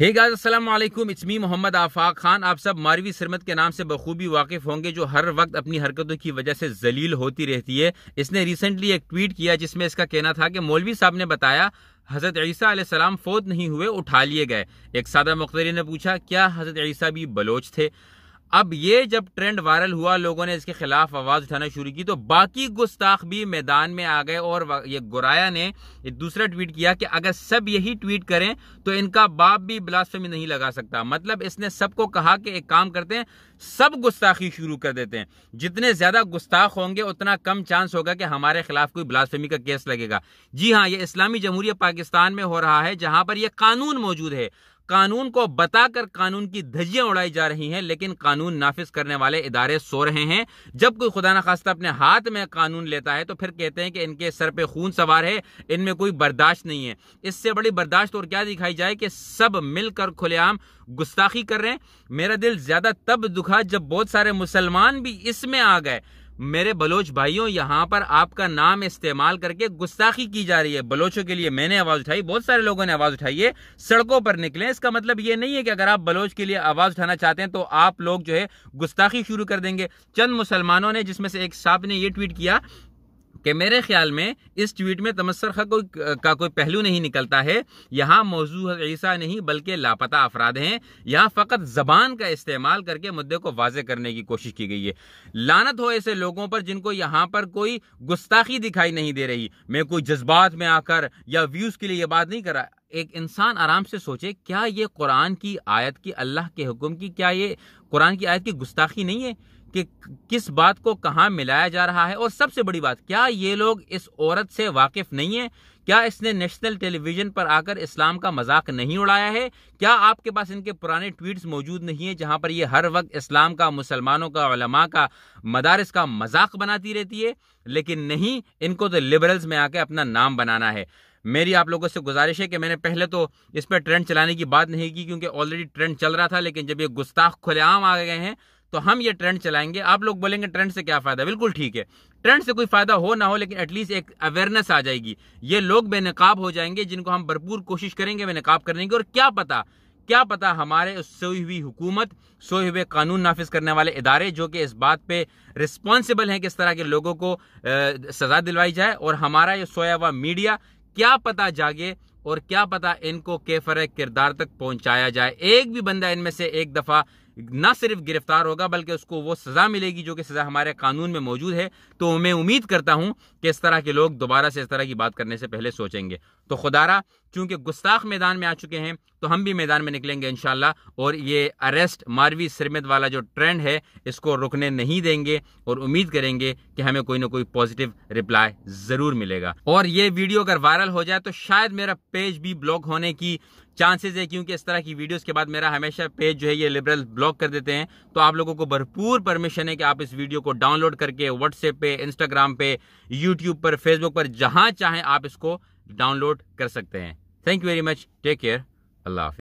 हे guys असलम it's me Mohammad Afaq Khan आप सब मारवी सरमत के नाम से बखूबी वाकिफ होंगे जो हर वक्त अपनी हरकतों की वजह से जलील होती रहती है इसने रिसेंटली एक ट्वीट किया जिसमें इसका कहना था कि मौलवी साहब ने बताया हज़रत ईसा आसमाम फौत नहीं हुए उठा लिए गए एक सादा मुख्तरी ने पूछा क्या हज़रत ईसा भी बलोच थे अब ये जब ट्रेंड वायरल हुआ लोगों ने इसके खिलाफ आवाज उठाना शुरू की तो बाकी गुस्ताख भी मैदान में आ गए और ये गुराया ने एक दूसरा ट्वीट किया कि अगर सब यही ट्वीट करें तो इनका बाप भी ब्लास्फेमी नहीं लगा सकता मतलब इसने सबको कहा कि एक काम करते हैं सब गुस्ताखी शुरू कर देते हैं जितने ज्यादा गुस्ताख होंगे उतना कम चांस होगा कि हमारे खिलाफ कोई ब्लास्टमी का केस लगेगा जी हाँ ये इस्लामी जमहूरियत पाकिस्तान में हो रहा है जहां पर यह कानून मौजूद है कानून को बताकर कानून की धज्जियां उड़ाई जा रही हैं लेकिन कानून नाफिज करने वाले इदारे सो रहे हैं जब कोई खुदा ना खास्ता अपने हाथ में कानून लेता है तो फिर कहते हैं कि इनके सर पे खून सवार है इनमें कोई बर्दाश्त नहीं है इससे बड़ी बर्दाश्त और क्या दिखाई जाए कि सब मिलकर खुलेआम गुस्ताखी कर रहे हैं मेरा दिल ज्यादा तब दुखा जब बहुत सारे मुसलमान भी इसमें आ गए मेरे बलोच भाइयों यहाँ पर आपका नाम इस्तेमाल करके गुस्ताखी की जा रही है बलोचों के लिए मैंने आवाज उठाई बहुत सारे लोगों ने आवाज उठाई है सड़कों पर निकले इसका मतलब ये नहीं है कि अगर आप बलोच के लिए आवाज उठाना चाहते हैं तो आप लोग जो है गुस्ताखी शुरू कर देंगे चंद मुसलमानों ने जिसमें से एक साहब ने यह ट्वीट किया कि मेरे ख्याल में इस ट्वीट में तमस्सर का कोई का कोई पहलू नहीं निकलता है यहाँ मौजू ईसा नहीं बल्कि लापता अफराद हैं यहाँ फ़कत ज़बान का इस्तेमाल करके मुद्दे को वाजे करने की कोशिश की गई है लानत हो ऐसे लोगों पर जिनको यहाँ पर कोई गुस्ताखी दिखाई नहीं दे रही मैं कोई जज्बात में आकर या व्यूज़ के लिए यह बात नहीं कर रहा एक इंसान आराम से सोचे क्या ये कुरान की आयत की अल्लाह के हुक्म की क्या ये कुरान की आयत की गुस्ताखी नहीं है कि किस बात को कहाँ मिलाया जा रहा है और सबसे बड़ी बात क्या ये लोग इस औरत से वाकिफ नहीं है क्या इसने नेशनल टेलीविजन पर आकर इस्लाम का मजाक नहीं उड़ाया है क्या आपके पास इनके पुराने ट्वीट्स मौजूद नहीं है जहां पर ये हर वक्त इस्लाम का मुसलमानों का उलमा का मदारस का मजाक बनाती रहती है लेकिन नहीं इनको तो लिबरल्स में आके अपना नाम बनाना है मेरी आप लोगों से गुजारिश है कि मैंने पहले तो इस पर ट्रेंड चलाने की बात नहीं की क्योंकि ऑलरेडी ट्रेंड चल रहा था लेकिन जब ये गुस्ताख खुलेआम आ गए हैं तो हम ये ट्रेंड चलाएंगे आप लोग बोलेंगे ट्रेंड से क्या फायदा बिल्कुल ठीक है ट्रेंड से कोई फायदा हो ना हो लेकिन एटलीस्ट एक अवेयरनेस आ जाएगी ये लोग बेनकाब हो जाएंगे जिनको हम भरपूर कोशिश करेंगे बेनकाब करने की और क्या पता क्या पता हमारे सोई हुई हुकूमत सोए हुए कानून नाफिज करने वाले इदारे जो कि इस बात पे रिस्पॉन्सिबल हैं किस तरह के लोगों को आ, सजा दिलवाई जाए और हमारा ये सोया हुआ मीडिया क्या पता जागे और क्या पता इनको केफर किरदार तक पहुंचाया जाए एक भी बंदा इनमें से एक दफ़ा न सिर्फ गिरफ्तार होगा बल्कि उसको वो सज़ा मिलेगी जो कि सज़ा हमारे कानून में मौजूद है तो मैं उम्मीद करता हूँ कि इस तरह के लोग दोबारा से इस तरह की बात करने से पहले सोचेंगे तो खुदारा चूंकि गुस्ताख मैदान में आ चुके हैं तो हम भी मैदान में निकलेंगे इन और ये अरेस्ट मारवी सरमित वाला जो ट्रेंड है इसको रुकने नहीं देंगे और उम्मीद करेंगे कि हमें कोई ना कोई पॉजिटिव रिप्लाई ज़रूर मिलेगा और ये वीडियो अगर वायरल हो जाए तो शायद मेरा पेज भी ब्लॉक होने की चांसेस है क्योंकि इस तरह की वीडियोस के बाद मेरा हमेशा पेज जो है ये लिबरल ब्लॉक कर देते हैं तो आप लोगों को भरपूर परमिशन है कि आप इस वीडियो को डाउनलोड करके व्हाट्सएप पे इंस्टाग्राम पे यूट्यूब पर फेसबुक पर जहां चाहें आप इसको डाउनलोड कर सकते हैं thank you very much take care Allah